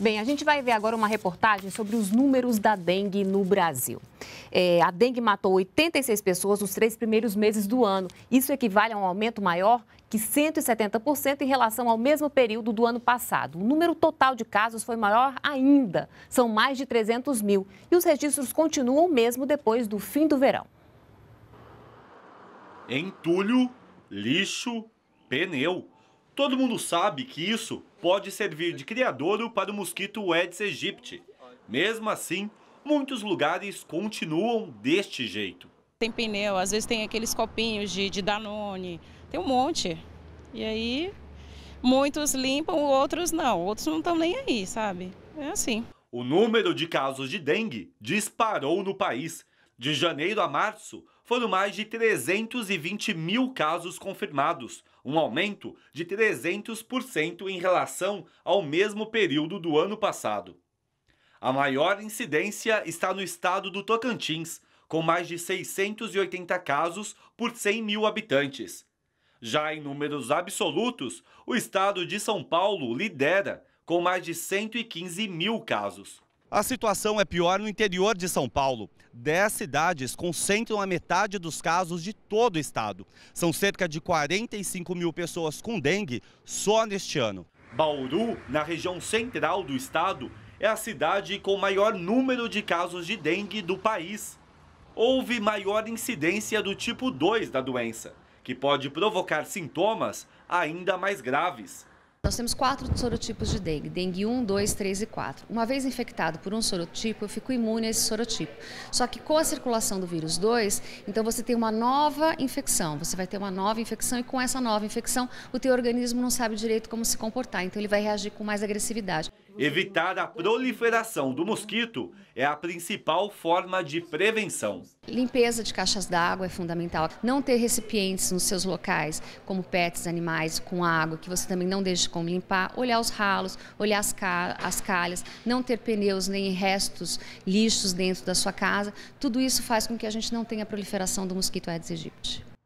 Bem, a gente vai ver agora uma reportagem sobre os números da dengue no Brasil. É, a dengue matou 86 pessoas nos três primeiros meses do ano. Isso equivale a um aumento maior que 170% em relação ao mesmo período do ano passado. O número total de casos foi maior ainda, são mais de 300 mil. E os registros continuam mesmo depois do fim do verão. Entulho, lixo, pneu. Todo mundo sabe que isso pode servir de criadouro para o mosquito Aedes aegypti. Mesmo assim, muitos lugares continuam deste jeito. Tem pneu, às vezes tem aqueles copinhos de, de Danone, tem um monte. E aí, muitos limpam, outros não. Outros não estão nem aí, sabe? É assim. O número de casos de dengue disparou no país de janeiro a março, foram mais de 320 mil casos confirmados, um aumento de 300% em relação ao mesmo período do ano passado. A maior incidência está no estado do Tocantins, com mais de 680 casos por 100 mil habitantes. Já em números absolutos, o estado de São Paulo lidera, com mais de 115 mil casos. A situação é pior no interior de São Paulo. Dez cidades concentram a metade dos casos de todo o estado. São cerca de 45 mil pessoas com dengue só neste ano. Bauru, na região central do estado, é a cidade com maior número de casos de dengue do país. Houve maior incidência do tipo 2 da doença, que pode provocar sintomas ainda mais graves. Nós temos quatro sorotipos de dengue, dengue 1, 2, 3 e 4. Uma vez infectado por um sorotipo, eu fico imune a esse sorotipo. Só que com a circulação do vírus 2, então você tem uma nova infecção, você vai ter uma nova infecção e com essa nova infecção o teu organismo não sabe direito como se comportar, então ele vai reagir com mais agressividade. Evitar a proliferação do né? mosquito é a principal forma de prevenção. Limpeza de caixas d'água é fundamental. Não ter recipientes nos seus locais, como pets, animais, com água, que você também não deixe de como limpar. Olhar os ralos, olhar as, as calhas, não ter pneus nem restos, lixos dentro da sua casa. Tudo isso faz com que a gente não tenha proliferação do mosquito Aedes aegypti.